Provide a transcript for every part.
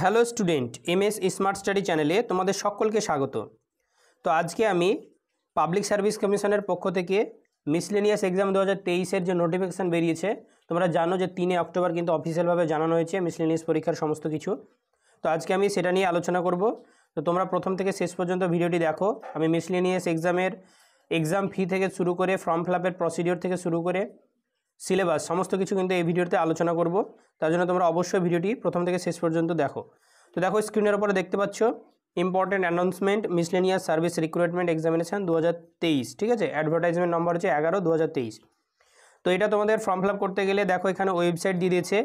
hello student M S smart study চ্যানেলে তোমাদের সকলকে স্বাগত তো আজকে আমি পাবলিক সার্ভিস কমিশনের পক্ষ থেকে মিসলেনিয়াস এক্সাম দু হাজার তেইশের যে নোটিফিকেশান বেরিয়েছে তোমরা জানো যে তিনে অক্টোবর কিন্তু অফিসিয়ালভাবে জানানো হয়েছে মিসলেনিয়াস পরীক্ষার সমস্ত কিছু তো আজকে আমি সেটা নিয়ে আলোচনা করব তো তোমরা প্রথম থেকে শেষ পর্যন্ত ভিডিওটি দেখো আমি মিসলেনিয়াস এক্সামের এক্সাম ফি থেকে শুরু করে ফর্ম ফিল আপের প্রসিডিওর থেকে শুরু করে সিলেবাস সমস্ত কিছু কিন্তু এই ভিডিওতে আলোচনা করব তার জন্য তোমরা অবশ্যই ভিডিওটি প্রথম থেকে শেষ পর্যন্ত দেখো তো দেখো স্ক্রিনের উপরে দেখতে পাচ্ছ important announcement miscellaneous service recruitment examination দু ঠিক আছে অ্যাডভার্টাইজমেন্ট নম্বর হচ্ছে এগারো দু তো এটা তোমাদের ফর্ম ফিল করতে গেলে দেখো এখানে ওয়েবসাইট দিয়ে দিয়েছে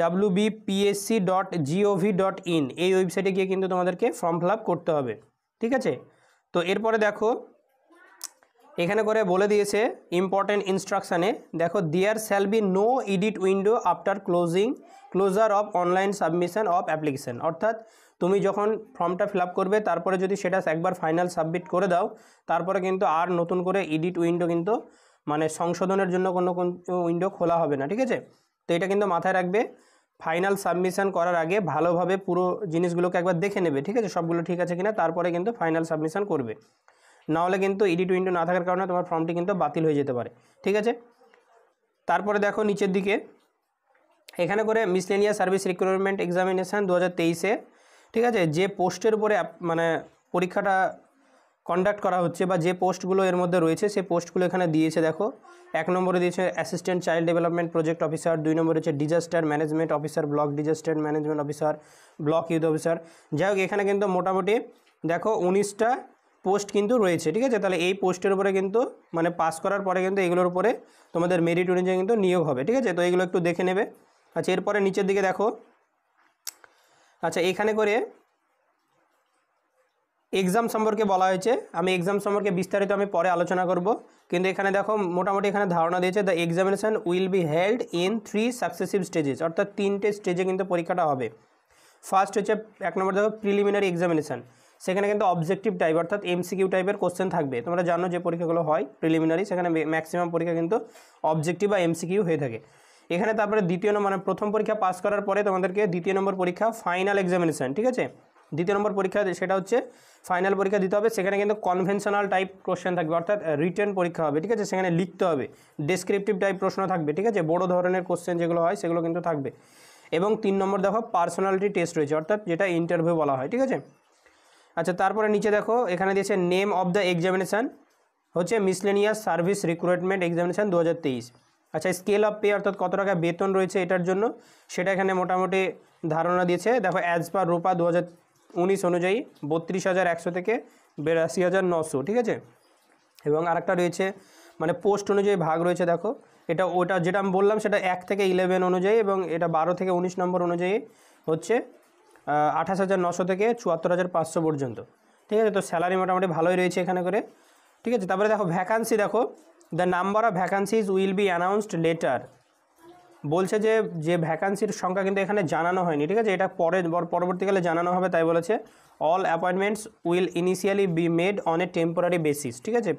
W BPSC dot GOV dot in এই ওয়েবসাইটে গিয়ে কিন্তু তোমাদেরকে ফর্ম ফিল করতে হবে ঠিক আছে তো এরপরে দেখো এখানে করে বলে দিয়েছে ইম্পর্টেন্ট ইনস্ট্রাকশানে দেখো there shall be no edit window after closing closure of online submission of application অর্থাৎ তুমি যখন ফর্মটা ফিল করবে তারপরে যদি সেটা একবার ফাইনাল সাবমিট করে দাও তারপরে কিন্তু আর নতুন করে এডিট উইন্ডো কিন্তু মানে সংশোধনের জন্য কোনো উইন্ডো খোলা হবে না ঠিক আছে তো এটা কিন্তু মাথায় রাখবে ফাইনাল সাবমিশন করার আগে ভালোভাবে পুরো জিনিসগুলোকে একবার দেখে নেবে ঠিক আছে সবগুলো ঠিক আছে কিনা তারপরে কিন্তু ফাইনাল সাবমিশন করবে নাহলে কিন্তু টু e ইন্টু না থাকার কারণে তোমার ফর্মটি কিন্তু বাতিল হয়ে যেতে পারে ঠিক আছে তারপরে দেখো নিচের দিকে এখানে করে মিসলেনিয়া সার্ভিস রিক্রুটমেন্ট এক্সামিনেশান দু হাজার ঠিক আছে যে পোস্টের উপরে মানে পরীক্ষাটা কন্ডাক্ট করা হচ্ছে বা যে পোস্টগুলো এর মধ্যে রয়েছে সে পোস্টগুলো এখানে দিয়েছে দেখো এক নম্বরে দিয়েছে assistant child development project officer দুই নম্বরে হচ্ছে disaster management officer block disaster management officer block youth officer যাই হোক এখানে কিন্তু মোটামুটি দেখো উনিশটা পোস্ট কিন্তু রয়েছে ঠিক আছে তাহলে এই পোস্টের উপরে কিন্তু মানে পাস করার পরে কিন্তু এগুলোর উপরে তোমাদের মেরিট অনুযায়ী কিন্তু নিয়োগ হবে ঠিক আছে তো এগুলো একটু দেখে নেবে আচ্ছা এরপরে নিচের দিকে দেখো আচ্ছা এখানে করে এক্সাম সম্পর্কে বলা হয়েছে আমি এক্সাম সম্পর্কে বিস্তারিত আমি পরে আলোচনা করব কিন্তু এখানে দেখো মোটামুটি এখানে ধারণা দিয়েছে the examination will be held in three successive stages অর্থাৎ তিনটে স্টেজে কিন্তু পরীক্ষাটা হবে ফার্স্ট হচ্ছে এক নম্বর দেখো প্রিলিমিনারি এক্সামিনেশান সেখানে কিন্তু অবজেক্টিভ টাইপ অর্থাৎ এমসিকিউ টাইপের কোশ্চেন থাকবে তোমরা জানো যে পরীক্ষাগুলো হয় প্রিলিমিনারি সেখানে ম্যাক্সিমাম পরীক্ষা কিন্তু অবজেক্টিভ বা এমসিকিউ হয়ে থাকে এখানে তারপরে দ্বিতীয় নম্বর মানে প্রথম পরীক্ষা পাস করার পরে তোমাদেরকে দ্বিতীয় নম্বর পরীক্ষা ফাইনাল এক্সামিনেশান ঠিক আছে দ্বিতীয় নম্বর পরীক্ষা সেটা হচ্ছে ফাইনাল পরীক্ষা দিতে হবে সেখানে কিন্তু কনভেনশনাল টাইপ কোশ্চেন থাকবে অর্থাৎ রিটার্ন পরীক্ষা হবে ঠিক আছে সেখানে লিখতে হবে ডেসক্রিপটিভ টাইপ প্রশ্ন থাকবে ঠিক আছে বড় ধরনের কোশ্চেন যেগুলো হয় সেগুলো কিন্তু থাকবে এবং তিন নম্বর দেখো পার্সোনালিটি টেস্ট রয়েছে অর্থাৎ যেটা ইন্টারভিউ বলা হয় ঠিক আছে আচ্ছা তারপরে নিচে দেখো এখানে দিয়েছে নেম অফ দ্য এক্সামিনেশান হচ্ছে মিসলেনিয়াস সার্ভিস রিক্রুটমেন্ট এক্সামিনেশান দু আচ্ছা স্কেল অফ পে অর্থাৎ কত টাকা বেতন রয়েছে এটার জন্য সেটা এখানে মোটামুটি ধারণা দিয়েছে দেখো অ্যাজ পার রূপা দু অনুযায়ী বত্রিশ হাজার একশো থেকে বিরাশি হাজার নশো ঠিক আছে এবং আরেকটা রয়েছে মানে পোস্ট অনুযায়ী ভাগ রয়েছে দেখো এটা ওটা যেটা আমি বললাম সেটা এক থেকে ইলেভেন অনুযায়ী এবং এটা বারো থেকে উনিশ নম্বর অনুযায়ী হচ্ছে আঠাশ হাজার নশো থেকে চুয়াত্তর হাজার পাঁচশো পর্যন্ত ঠিক আছে তো স্যালারি মোটামুটি ভালোই রয়েছে এখানে করে ঠিক আছে তারপরে দেখো ভ্যাকান্সি দেখো the number of vacancies will be announced later বলছে যে যে ভ্যাকান্সির সংখ্যা কিন্তু এখানে জানানো হয়নি ঠিক আছে এটা পরে পরবর্তীকালে জানানো হবে তাই বলেছে all appointments will initially be made on a temporary basis ঠিক আছে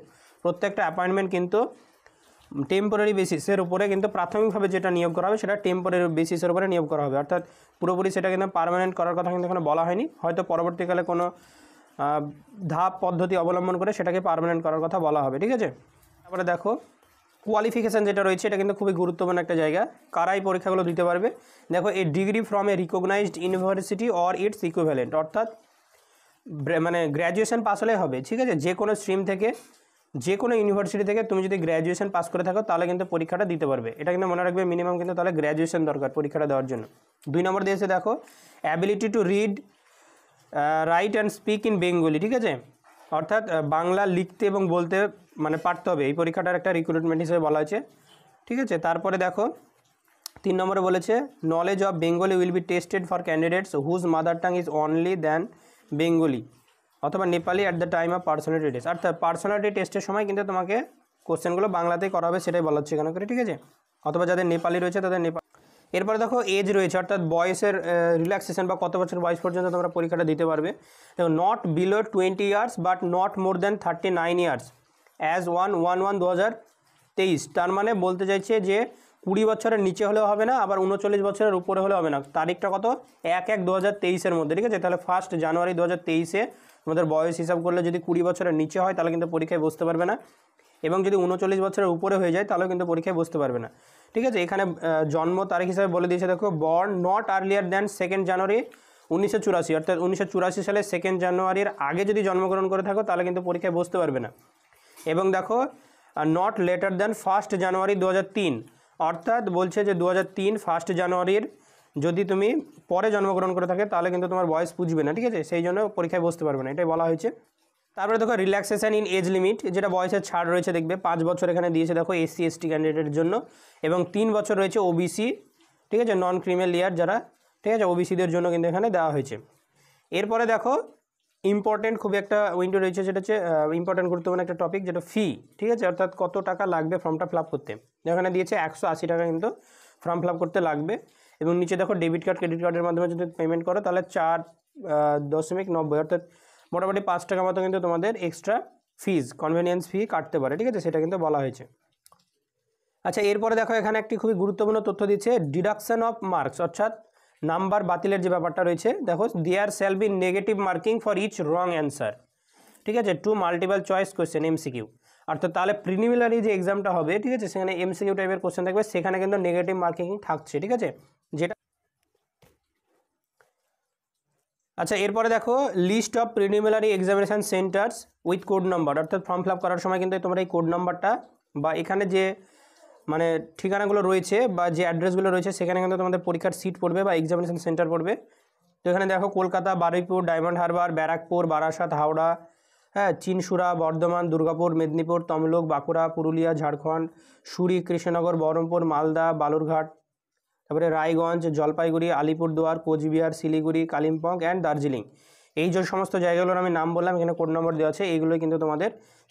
প্রত্যেকটা অ্যাপয়েন্টমেন্ট কিন্তু টেম্পোরারি বেসিসের উপরে কিন্তু প্রাথমিকভাবে যেটা নিয়োগ করা হবে সেটা টেম্পোরারি বেসিসের উপরে নিয়োগ করা হবে অর্থাৎ পুরোপুরি সেটা কিন্তু পারমানেন্ট করার কথা কিন্তু এখানে বলা হয়নি হয়তো পরবর্তীকালে কোনো ধাপ পদ্ধতি অবলম্বন করে সেটাকে পারমানেন্ট করার কথা বলা হবে ঠিক আছে তারপরে দেখো কোয়ালিফিকেশান যেটা রয়েছে এটা কিন্তু খুবই গুরুত্বপূর্ণ একটা জায়গা কারাই পরীক্ষাগুলো দিতে পারবে দেখো এই degree from a recognised university or its equivalent অর্থাৎ মানে গ্র্যাজুয়েশান পাস হলেই হবে ঠিক আছে যে কোনো স্ট্রিম থেকে যে কোনো ইউনিভার্সিটি থেকে তুমি যদি গ্র্যাজুয়েশন পাস করে থাকো তাহলে কিন্তু পরীক্ষাটা দিতে পারবে এটা কিন্তু মনে রাখবে মিনিমাম কিন্তু তাহলে গ্র্যাজুয়েশন দরকার পরীক্ষাটা দেওয়ার জন্য দুই নম্বর দিয়েছে দেখো ability to read write and speak in Bengali ঠিক আছে অর্থাৎ বাংলা লিখতে এবং বলতে মানে পারতে হবে এই পরীক্ষাটার একটা রিক্রুটমেন্ট হিসেবে বলা হয়েছে ঠিক আছে তারপরে দেখো তিন নম্বরে বলেছে knowledge of Bengali will be tested for candidates whose mother tongue is only than Bengali অথবা Nepali at the time of personality test অর্থাৎ পার্সোনালিটি টেস্টের সময় কিন্তু তোমাকে কোশ্চেনগুলো বাংলাতেই করা হবে সেটাই বলা হচ্ছে কেন করে ঠিক আছে অথবা যাদের নেপালি রয়েছে তাদের নেপাল এরপরে দেখো এজ রয়েছে অর্থাৎ বয়সের রিল্যাক্সেশন বা কত বছর বয়স পর্যন্ত তোমরা পরীক্ষাটা দিতে পারবে দেখো not below twenty years but not more than thirty nine years as one one one দু হাজার তেইশ তার মানে বলতে চাইছে যে কুড়ি বছরের নিচে হলেও হবে না আবার উনচল্লিশ বছরের উপরে হলেও হবে না তারিখটা কত এক এক দু হাজার তেইশের মধ্যে ঠিক আছে তাহলে ফার্স্ট জানুয়ারি দু হাজার তেইশে তোমাদের বয়স হিসাব করলে যদি কুড়ি বছরের নিচে হয় তাহলে কিন্তু পরীক্ষায় বসতে পারবে না এবং যদি উনচল্লিশ বছরের উপরে হয়ে যায় তাহলেও কিন্তু পরীক্ষায় বসতে পারবে না ঠিক আছে এখানে জন্ম তারিখ হিসাবে বলে দিয়েছে দেখো born not earlier than second January উনিশশো চুরাশি অর্থাৎ উনিশশো সালে সেকেন্ড জানুয়ারির আগে যদি জন্মগ্রহণ করে থাকো তাহলে কিন্তু পরীক্ষায় বসতে পারবে না এবং দেখো not later than first January দু অর্থাৎ বলছে যে দু হাজার ফার্স্ট জানুয়ারির যদি তুমি পরে জন্মগ্রহণ করে থাকে তাহলে কিন্তু তোমার বয়স বুঝবে না ঠিক আছে সেই জন্য পরীক্ষায় বসতে পারবে না এটাই বলা হয়েছে তারপরে দেখো রিল্যাক্সেশন ইন এজ লিমিট যেটা বয়সের ছাড় রয়েছে দেখবে পাঁচ বছর এখানে দিয়েছে দেখো এসসি এসটি ক্যান্ডিডেটের জন্য এবং তিন বছর রয়েছে ওবিসি ঠিক আছে নন ক্রিমিনাল লেয়ার যারা ঠিক আছে ওবিসিদের জন্য কিন্তু এখানে দেওয়া হয়েছে এরপরে দেখো ইম্পর্টেন্ট খুব একটা উইন্ডো রয়েছে সেটা হচ্ছে ইম্পর্টেন্ট গুরুত্বপূর্ণ একটা টপিক যেটা ফি ঠিক আছে অর্থাৎ কত টাকা লাগবে ফর্মটা ফিল করতে এখানে দিয়েছে একশো টাকা কিন্তু ফর্ম ফিল করতে লাগবে এবং নিচে দেখো ডেবিট কার্ড ক্রেডিট কার্ডের মাধ্যমে যদি পেমেন্ট করো তাহলে চার দশমিক নব্বই অর্থাৎ মোটামুটি পাঁচ টাকা মতো কিন্তু তোমাদের এক্সট্রা ফিজ কনভেনিয়েন্স ফি কাটতে পারে ঠিক আছে সেটা কিন্তু বলা হয়েছে আচ্ছা এরপরে দেখো এখানে একটি খুবই গুরুত্বপূর্ণ তথ্য দিচ্ছে ডিডাকশন অফ মার্কস অর্থাৎ নাম্বার বাতিলের যে ব্যাপারটা রয়েছে দেখো there shall be negative marking for each wrong answer ঠিক আছে to multiple choice question MCQ অর্থাৎ তাহলে প্রিলিমিনারি যে এক্সামটা হবে ঠিক আছে সেখানে এমসিকিউ টাইপের কোশ্চেন থাকবে সেখানে কিন্তু নেগেটিভ মার্কিং থাকছে ঠিক আছে আচ্ছা এরপরে দেখো list of preliminary examination centres with code number অর্থাৎ ফর্ম ফিল করার সময় কিন্তু তোমরা এই কোড নাম্বারটা বা এখানে যে মানে ঠিকানাগুলো রয়েছে বা যে অ্যাড্রেসগুলো রয়েছে সেখানে কিন্তু তোমাদের পরীক্ষার সিট পড়বে বা এক্সামিনেশান সেন্টার পড়বে তো এখানে দেখো কলকাতা বারুইপুর ডায়মন্ড হারবার ব্যারাকপুর বারাসাত হাওড়া হ্যাঁ চিনসুরা বর্ধমান দুর্গাপুর মেদিনীপুর তমলুক বাঁকুড়া পুরুলিয়া ঝাড়খণ্ড সুরি কৃষ্ণনগর বহরমপুর মালদা বালুরঘাট তারপরে রায়গঞ্জ জলপাইগুড়ি আলিপুরদুয়ার কোচবিহার শিলিগুড়ি কালিম্পং অ্যান্ড দার্জিলিং এই যে সমস্ত জায়গাগুলোর আমি নাম বললাম এখানে কোড নম্বর দেওয়া আছে এইগুলো কিন্তু তোমাদের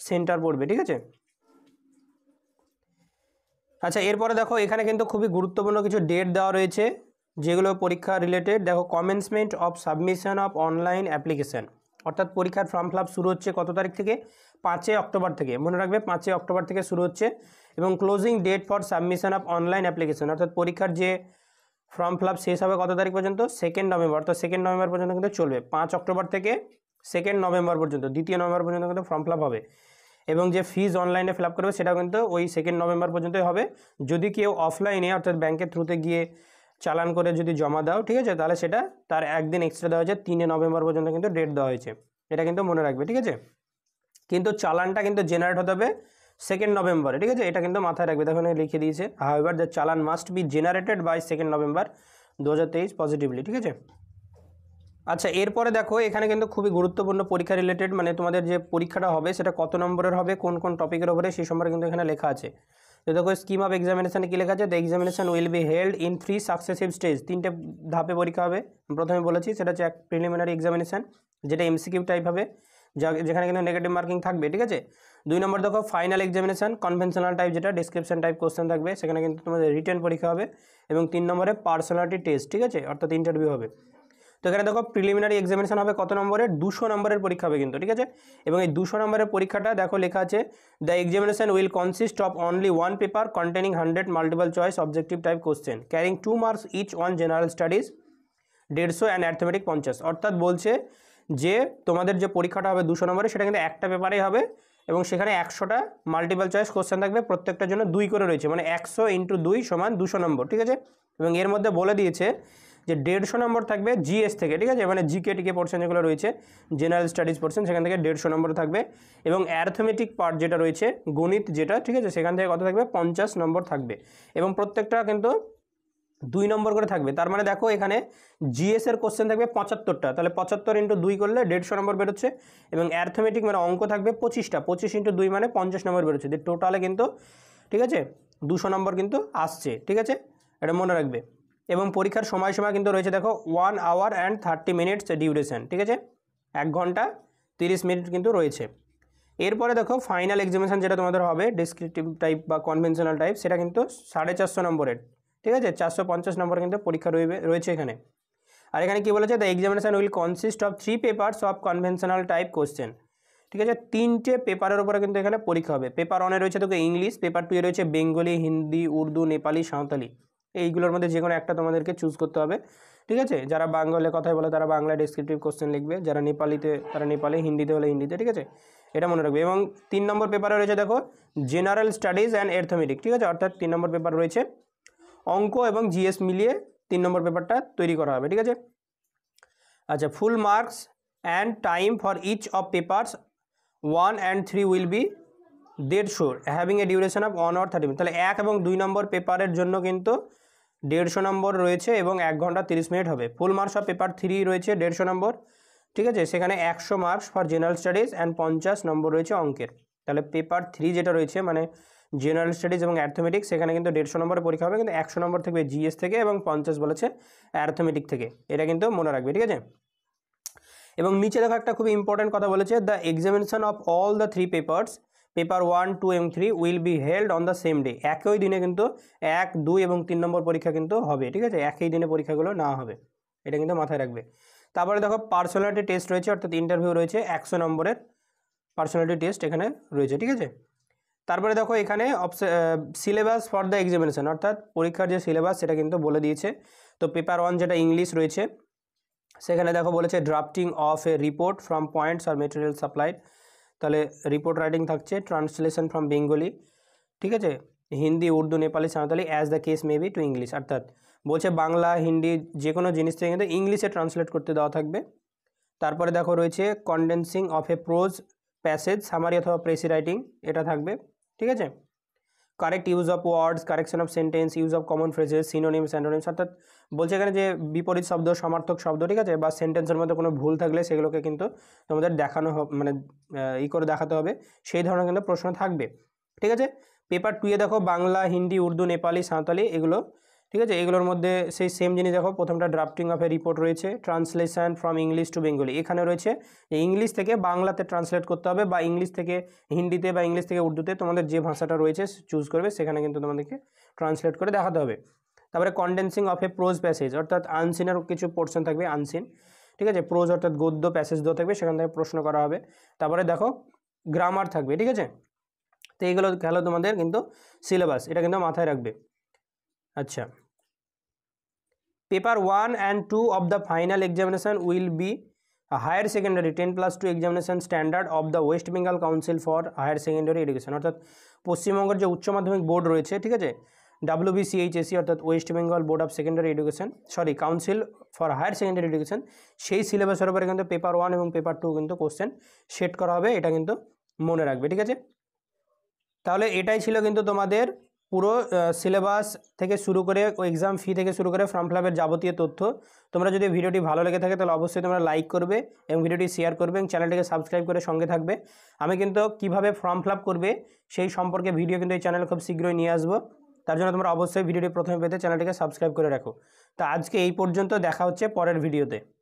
সেন্টার পড়বে ঠিক আছে আচ্ছা এরপরে দেখো এখানে কিন্তু খুবই গুরুত্বপূর্ণ কিছু ডেট দেওয়া রয়েছে যেগুলো পরীক্ষা রিলেটেড দেখো commencement of submission of online application অর্থাৎ পরীক্ষার ফর্ম ফিল শুরু হচ্ছে কত তারিখ থেকে পাঁচই অক্টোবর থেকে মনে রাখবে পাঁচই অক্টোবর থেকে শুরু হচ্ছে এবং closing date for submission of online application অর্থাৎ পরীক্ষার যে ফর্ম ফিল শেষ হবে কত তারিখ পর্যন্ত সেকেন্ড নভেম্বর অর্থাৎ সেকেন্ড নভেম্বর পর্যন্ত কিন্তু চলবে পাঁচ অক্টোবর থেকে সেকেন্ড নভেম্বর পর্যন্ত দ্বিতীয় নভেম্বর পর্যন্ত কিন্তু ফর্ম ফিল হবে এবং যে ফিজ অনলাইনে ফিল করবে সেটা কিন্তু ওই সেকেন্ড নভেম্বর পর্যন্তই হবে যদি কেউ অফলাইনে অর্থাৎ ব্যাংকের থ্রুতে গিয়ে চালান করে যদি জমা দাও ঠিক আছে তাহলে সেটা তার একদিন এক্সট্রা দেওয়া হয়েছে তিনে নভেম্বর পর্যন্ত কিন্তু ডেট দেওয়া হয়েছে এটা কিন্তু মনে রাখবে ঠিক আছে কিন্তু চালানটা কিন্তু জেনারেট হতে হবে সেকেন্ড নভেম্বরে ঠিক আছে এটা কিন্তু মাথায় রাখবে দেখো লিখে দিয়েছে however the challan must be generated by second November দু পজিটিভলি ঠিক আছে আচ্ছা এরপরে দেখো এখানে কিন্তু খুবই গুরুত্বপূর্ণ পরীক্ষা রিলেটেড মানে তোমাদের যে পরীক্ষাটা হবে সেটা কত নম্বরের হবে কোন কোন টপিকের ওপরে সেই সম্পর্কে কিন্তু এখানে লেখা আছে তো দেখো স্কিম অফ এক্সামিনেশানে কী লেখা আছে the examination will be held in three successive stage তিনটে ধাপে পরীক্ষা হবে প্রথমে বলেছি সেটা হচ্ছে এক প্রিলিমিনারি এক্সামিনেশান যেটা এমসিকিউ টাইপ হবে যা যেখানে কিন্তু নেগেটিভ মার্কিং থাকবে ঠিক আছে দুই নম্বর দেখো ফাইনাল এক্সামিনেশান কনভেনশনাল টাইপ যেটা ডিসক্রিপশন টাইপ কোশ্চেন থাকবে সেখানে কিন্তু তোমাদের রিটার্ন পরীক্ষা হবে এবং তিন নম্বরে পার্সোনালিটি টেস্ট ঠিক আছে অর্থাৎ ইন্টারভিউ হবে তো এখানে দেখো প্রিলিমিনারি এক্সামিনেশন হবে কত নম্বরে দুশো নম্বরের পরীক্ষা হবে কিন্তু ঠিক আছে এবং এই দুশো নম্বরের পরীক্ষাটা দেখো লেখা আছে the examination will consist of only one paper containing hundred multiple choice objective type question carrying two marks each on general studies দেড়শো অ্যান্ড অ্যাথমেটিক পঞ্চাশ অর্থাৎ বলছে যে তোমাদের যে পরীক্ষাটা হবে দুশো নম্বরে সেটা কিন্তু একটা পেপারেই হবে এবং সেখানে একশোটা মাল্টিপাল চয়েস কোশ্চেন থাকবে প্রত্যেকটার জন্য দুই করে রয়েছে মানে একশো ইন্টু দুই সমান দুশো নম্বর ঠিক আছে এবং এর মধ্যে বলে দিয়েছে যে দেড়শো নম্বর থাকবে জিএস থেকে ঠিক আছে মানে জিকে টিকে পোর্শন যেগুলো রয়েছে জেনারেল স্টাডিজ পোর্শন সেখান থেকে দেড়শো নম্বর থাকবে এবং অ্যারথমেটিক পার্ট যেটা রয়েছে গণিত যেটা ঠিক আছে সেখান থেকে কত থাকবে পঞ্চাশ নম্বর থাকবে এবং প্রত্যেকটা কিন্তু দুই নম্বর করে থাকবে তার মানে দেখো এখানে জিএস এর কোশ্চেন থাকবে পঁচাত্তরটা তাহলে পঁচাত্তর ইন্টু দুই করলে দেড়শো নম্বর বেরোচ্ছে এবং অ্যাথমেটিক মানে অঙ্ক থাকবে পঁচিশটা পঁচিশ ইন্টু দুই মানে পঞ্চাশ নম্বর বেরোচ্ছে দিয়ে টোটালে কিন্তু ঠিক আছে দুশো নম্বর কিন্তু আসছে ঠিক আছে এটা মনে রাখবে এবং পরীক্ষার সময়সীমা কিন্তু রয়েছে দেখো one hour and thirty minutes duration ঠিক আছে এক ঘন্টা তিরিশ মিনিট কিন্তু রয়েছে এরপরে দেখো ফাইনাল এক্সামিনেশান যেটা তোমাদের হবে ডিসক্রিপটিভ টাইপ বা কনভেনশনাল টাইপ সেটা কিন্তু সাড়ে চারশো নম্বরের ঠিক আছে চারশো পঞ্চাশ নম্বর কিন্তু পরীক্ষা রয়েছে এখানে আর এখানে কী বলেছে the examination will consist of three papers of conventional type question ঠিক আছে তিনটে পেপারের উপরে কিন্তু এখানে পরীক্ষা হবে পেপার ওয়ানে রয়েছে তোকে ইংলিশ পেপার টুয়ে রয়েছে বেঙ্গলি হিন্দি উর্দু নেপালি সাঁওতালি এইগুলোর মধ্যে যে কোনো একটা তোমাদেরকে চুজ করতে হবে ঠিক আছে যারা বাংলায় কথায় বলে তারা বাংলা ডিসক্রিপটিভ কোশ্চেন লিখবে যারা নেপালিতে তারা নেপালি হিন্দিতে হলে হিন্দিতে ঠিক আছে এটা মনে রাখবে এবং তিন নম্বর পেপারে রয়েছে দেখো জেনারেল স্টাডিজ অ্যান্ড এর্থমেটিক ঠিক আছে অর্থাৎ তিন নম্বর পেপার রয়েছে অঙ্ক এবং জিএস মিলিয়ে তিন নম্বর পেপারটা তৈরি করা হবে ঠিক আছে আচ্ছা full marks and time for each of papers one and three will be দেড়শো having a duration of one hour thirty তাহলে এক এবং দুই নম্বর পেপারের জন্য কিন্তু দেড়শো নম্বর রয়েছে এবং এক ঘন্টা তিরিশ মিনিট হবে full marks of paper three রয়েছে দেড়শো নম্বর ঠিক আছে সেখানে একশো marks for general studies and পঞ্চাশ নম্বর রয়েছে অঙ্কের তাহলে পেপার থ্রি যেটা রয়েছে মানে জেনারেল স্টাডিজ এবং অ্যাথমেটিক্স সেখানে কিন্তু দেড়শো নম্বরের পরীক্ষা হবে কিন্তু একশো নম্বর থাকবে জিএস থেকে এবং পঞ্চাশ বলেছে অ্যাথমেটিক থেকে এটা কিন্তু মনে রাখবে ঠিক আছে এবং নিচে দেখো একটা খুব ইম্পর্টেন্ট কথা বলেছে the examination of all the three papers paper one two এবং three will be held on the same day একই দিনে কিন্তু এক দুই এবং তিন নম্বর পরীক্ষা কিন্তু হবে ঠিক আছে একই দিনে পরীক্ষাগুলো না হবে এটা কিন্তু মাথায় রাখবে তারপরে দেখো পার্সোনালিটি টেস্ট রয়েছে অর্থাৎ ইন্টারভিউ রয়েছে একশো নম্বরের পার্সোনালিটি টেস্ট এখানে রয়েছে ঠিক আছে তারপরে দেখো এখানে সিলেবাস ফর দ্য এক্সামিনেশন অর্থাৎ পরীক্ষার যে সিলেবাস সেটা কিন্তু বলে দিয়েছে তো পেপার ওয়ান যেটা ইংলিশ রয়েছে সেখানে দেখো বলেছে drafting of a report from points আর মেটেরিয়াল সাপ্লাইড তাহলে রিপোর্ট রাইটিং থাকছে ট্রান্সলেশন ফ্রম বেঙ্গলি ঠিক আছে Hindi Urdu Nepali Santali as the case may be to English অর্থাৎ বলছে বাংলা হিন্দি যে কোনো জিনিস থেকে কিন্তু ইংলিশে ট্রান্সলেট করতে দেওয়া থাকবে তারপরে দেখো রয়েছে condensing of a prose passage summary অথবা প্রেসি রাইটিং এটা থাকবে ঠিক আছে correct use of words correction of sentence use of common phrases synonyms antonyms অর্থাৎ বলছে এখানে যে বিপরীত শব্দ সমার্থক শব্দ ঠিক আছে বা সেন্টেন্সের মধ্যে কোনো ভুল থাকলে সেগুলোকে কিন্তু তোমাদের দেখানো মানে ই করে দেখাতে হবে সেই ধরনের কিন্তু প্রশ্ন থাকবে ঠিক আছে পেপার টুয়ে দেখো বাংলা হিন্দি উর্দু নেপালি সাঁওতালি এগুলো ঠিক আছে এগুলোর মধ্যে সেই সেম জিনিস দেখো প্রথমটা ড্রাফটিং অফ এ রিপোর্ট রয়েছে translation from English to Bengali এখানে রয়েছে ইংলিশ থেকে বাংলাতে ট্রান্সলেট করতে হবে বা ইংলিশ থেকে হিন্দিতে বা ইংলিশ থেকে উর্দুতে তোমাদের যে ভাষাটা রয়েছে চুজ করবে সেখানে কিন্তু তোমাদেরকে ট্রান্সলেট করে দেখাতে হবে তারপরে condensing of a prose passage অর্থাৎ আনসিনের কিছু পোর্শন থাকবে আনসিন ঠিক আছে প্রোজ অর্থাৎ গদ্য প্যাসেজ দেওয়া থাকবে সেখান থেকে প্রশ্ন করা হবে তারপরে দেখো গ্রামার থাকবে ঠিক আছে তো এইগুলো গেল তোমাদের কিন্তু সিলেবাস এটা কিন্তু মাথায় রাখবে আচ্ছা paper one and two of the final examination will be higher secondary ten plus two examination standard of the West Bengal council for higher secondary education অর্থাৎ পশ্চিমবঙ্গের যে উচ্চ মাধ্যমিক বোর্ড রয়েছে ঠিক আছে ডাব্লিউবিসিএইচএসি e, অর্থাৎ West Bengal board of secondary education sorry council for higher secondary education সেই সিলেবাসের উপরে কিন্তু পেপার ওয়ান এবং পেপার টু কিন্তু কোশ্চেন সেট করা হবে এটা কিন্তু মনে রাখবে ঠিক আছে তাহলে এটাই ছিল কিন্তু তোমাদের পুরো সিলেবাস থেকে শুরু করে এক্সাম ফি থেকে শুরু করে ফর্ম ফিলাপের যাবতীয় তথ্য তোমরা যদি ভিডিওটি ভালো লেগে থাকে তাহলে অবশ্যই তোমরা লাইক করবে এবং ভিডিওটি শেয়ার করবে এবং চ্যানেলটিকে সাবস্ক্রাইব করে সঙ্গে থাকবে আমি কিন্তু কিভাবে ফর্ম ফিলাপ করবে সেই সম্পর্কে ভিডিও কিন্তু এই চ্যানেল খুব শীঘ্রই নিয়ে আসবো তার জন্য তোমরা অবশ্যই ভিডিওটি প্রথমে পেতে চ্যানেলটিকে সাবস্ক্রাইব করে রাখো তা আজকে এই পর্যন্ত দেখা হচ্ছে পরের ভিডিওতে